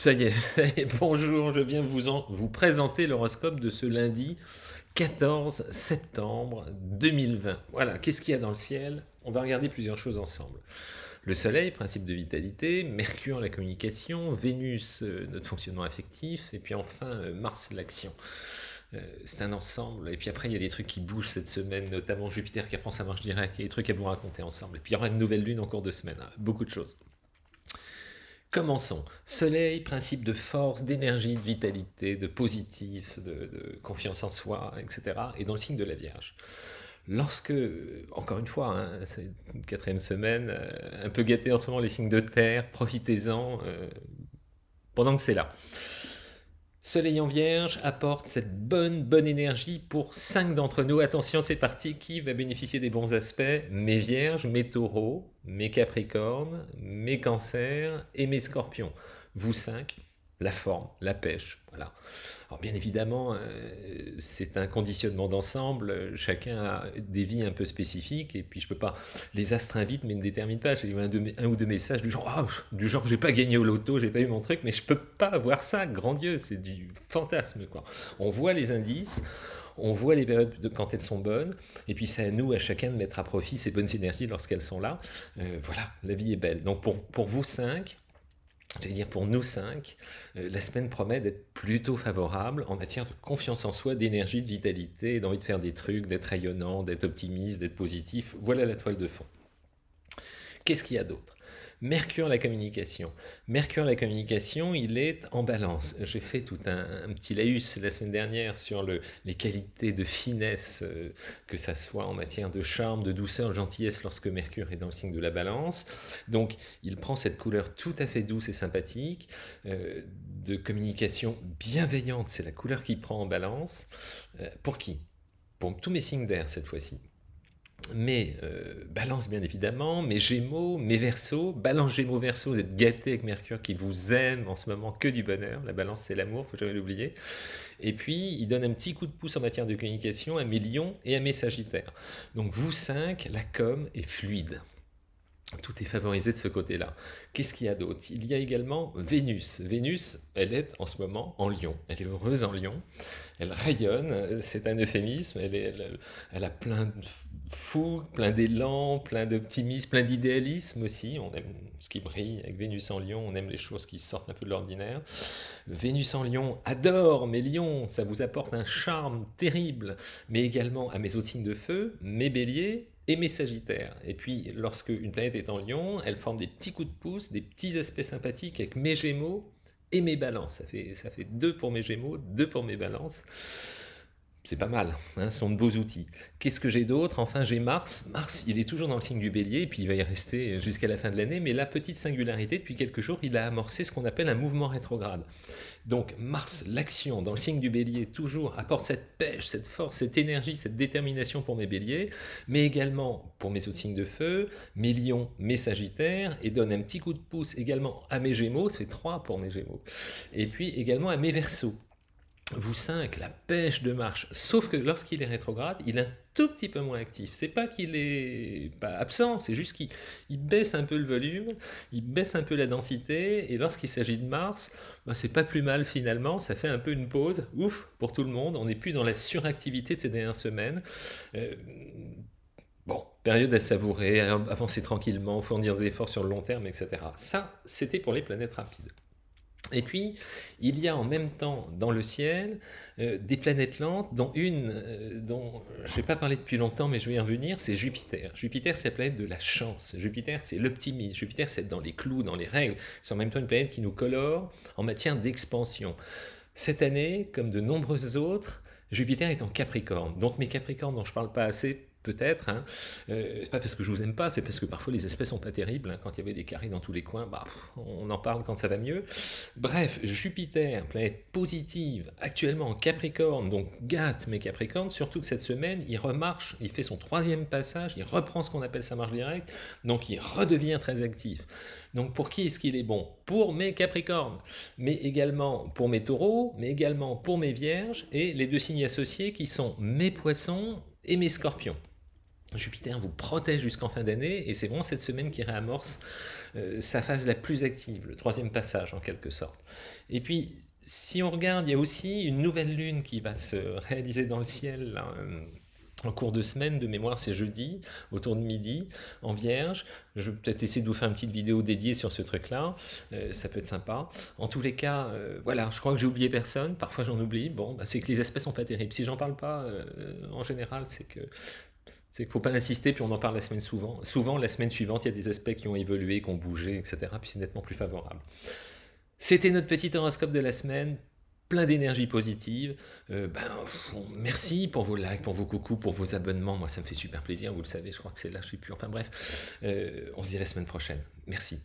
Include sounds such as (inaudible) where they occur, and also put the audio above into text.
(laughs) Ça y, est, bonjour, je viens vous, vous présenter l'horoscope de ce lundi 14 septembre 2020. Voilà, qu'est-ce qu'il y a dans le ciel On va regarder plusieurs choses ensemble. Le Soleil, principe de vitalité, Mercure, la communication, Vénus, euh, notre fonctionnement affectif, et puis enfin euh, Mars, l'action euh, c'est un ensemble. Et puis après, il y a des trucs qui bougent cette semaine, notamment Jupiter qui apprend sa marche directe. Il y a des trucs à vous raconter ensemble. Et puis il y aura une nouvelle lune en cours de semaine. Hein. Beaucoup de choses. Commençons. Soleil, principe de force, d'énergie, de vitalité, de positif, de, confiance en soi, etc. Et dans le signe de la Vierge. Lorsque, encore une fois, hein, c'est une quatrième semaine, euh, un peu gâté en ce moment les signes de terre, profitez-en euh, pendant que c'est là. Soleil en Vierge apporte cette bonne, bonne énergie pour cinq d'entre nous. Attention, c'est parti, qui va bénéficier des bons aspects Mes Vierges, mes Taureaux, mes Capricornes, mes Cancers et mes Scorpions. Vous cinq, la forme, la pêche, voilà. Alors bien évidemment, euh, c'est un conditionnement d'ensemble, chacun a des vies un peu spécifiques, et puis je peux pas les astres vite, mais ne détermine pas. J'ai eu un, ou deux messages du genre, ah, du genre, j'ai pas gagné au loto, j'ai pas eu mon truc, mais je peux pas avoir ça, Grand Dieu, c'est du fantasme, quoi. On voit les indices, on voit les périodes quand elles sont bonnes, et puis c'est à nous, à chacun, de mettre à profit ces bonnes énergies lorsqu'elles sont là. Euh, voilà, la vie est belle. Donc pour, pour vous cinq, j'allais dire pour nous cinq, euh, la semaine promet d'être plutôt favorable en matière de confiance en soi, d'énergie, de vitalité, d'envie de faire des trucs, d'être rayonnant, d'être optimiste, d'être positif. Voilà la toile de fond. Qu'est-ce qu'il y a d'autre Mercure, la communication. Mercure, la communication, il est en balance. J'ai fait tout un, petit laïus la semaine dernière sur le, les qualités de finesse, euh, que ça soit en matière de charme, de douceur, de gentillesse lorsque Mercure est dans le signe de la balance. Donc, il prend cette couleur tout à fait douce et sympathique, euh, de communication bienveillante. C'est la couleur qu'il prend en balance. Euh, pour qui pour tous mes signes d'air cette fois-ci. Mais euh, balance bien évidemment, mes gémeaux, mes versos, balance gémeaux verso, vous êtes gâtés avec Mercure qui vous aime en ce moment que du bonheur, la balance c'est l'amour, faut jamais l'oublier. Et puis il donne un petit coup de pouce en matière de communication à mes lions et à mes sagittaires. Donc vous cinq, la com est fluide. Tout est favorisé de ce côté-là. Qu'est-ce qu'il y a d'autre Il y a également Vénus. Vénus, elle est en ce moment en lion. Elle est heureuse en lion. Elle rayonne. C'est un euphémisme. Elle, elle, a plein de fou, plein d'élan, plein d'optimisme, plein d'idéalisme aussi. On aime ce qui brille avec Vénus en lion. On aime les choses qui sortent un peu de l'ordinaire. Vénus en lion adore mes lions. Ça vous apporte un charme terrible. Mais également à mes autres de feu, mes béliers et mes Sagittaires. Et puis, lorsque une planète est en Lion, elle forme des petits coups de pouce, des petits aspects sympathiques avec mes Gémeaux et mes Balances. Ça fait, ça fait deux pour mes Gémeaux, deux pour mes Balances c'est pas mal, hein, ce sont de beaux outils. Qu'est-ce que j'ai d'autre Enfin, j'ai Mars. Mars, il est toujours dans le signe du bélier, et puis il va y rester jusqu'à la fin de l'année, mais la petite singularité, depuis quelques jours, il a amorcé ce qu'on appelle un mouvement rétrograde. Donc Mars, l'action, dans le signe du bélier, toujours apporte cette pêche, cette force, cette énergie, cette détermination pour mes béliers, mais également pour mes autres signes de feu, mes lions, mes sagittaires, et donne un petit coup de pouce également à mes gémeaux, c'est trois pour mes gémeaux, et puis également à mes versos vous cinq, la pêche de marche. Sauf que lorsqu'il est rétrograde, il est un tout petit peu moins actif. C'est pas qu'il est pas absent, c'est juste qu'il baisse un peu le volume, il baisse un peu la densité, et lorsqu'il s'agit de Mars, bah, c'est pas plus mal finalement, ça fait un peu une pause, ouf, pour tout le monde, on n'est plus dans la suractivité de ces dernières semaines. Euh, bon, période à savourer, avancer tranquillement, fournir des efforts sur le long terme, etc. Ça, c'était pour les planètes rapides. Et puis, il y a en même temps dans le ciel euh, des planètes lentes, dont une euh, dont euh, je n'ai pas parlé depuis longtemps, mais je vais y revenir, c'est Jupiter. Jupiter, c'est la planète de la chance. Jupiter, c'est l'optimisme. Jupiter, c'est dans les clous, dans les règles. C'est en même temps une planète qui nous colore en matière d'expansion. Cette année, comme de nombreuses autres, Jupiter est en Capricorne. Donc mes Capricornes dont je ne parle pas assez peut-être. Hein. Euh, c'est pas parce que je vous aime pas, c'est parce que parfois les espèces sont pas terribles. Hein. Quand il y avait des carrés dans tous les coins, bah, on en parle quand ça va mieux. Bref, Jupiter, planète positive, actuellement en Capricorne, donc gâte mes Capricornes, surtout que cette semaine, il remarche, il fait son troisième passage, il reprend ce qu'on appelle sa marche directe, donc il redevient très actif. Donc pour qui est-ce qu'il est bon Pour mes Capricornes, mais également pour mes Taureaux, mais également pour mes Vierges, et les deux signes associés qui sont mes Poissons et mes Scorpions. Jupiter vous protège jusqu'en fin d'année et c'est vraiment cette semaine qui réamorce euh, sa phase la plus active, le troisième passage en quelque sorte. Et puis, si on regarde, il y a aussi une nouvelle lune qui va se réaliser dans le ciel. Euh, en cours de semaine, de mémoire, c'est jeudi, autour de midi, en vierge. Je vais peut-être essayer de vous faire une petite vidéo dédiée sur ce truc-là. Euh, ça peut être sympa. En tous les cas, voilà, je crois que j'ai oublié personne. Parfois, j'en oublie. Bon, bah, c'est que les espèces sont pas terribles. Si j'en parle pas, en général, c'est que c'est qu'il ne faut pas insister, puis on en parle la semaine souvent. Souvent, la semaine suivante, il y a des aspects qui ont évolué, qui ont bougé, etc. Puis c'est nettement plus favorable. C'était notre petit horoscope de la semaine, plein d'énergie positive. Euh, ben, merci pour vos likes, pour vos coucou pour vos abonnements. Moi, ça me fait super plaisir, vous le savez, je crois que c'est là, je suis plus. Enfin bref, euh, on se dit la semaine prochaine. Merci.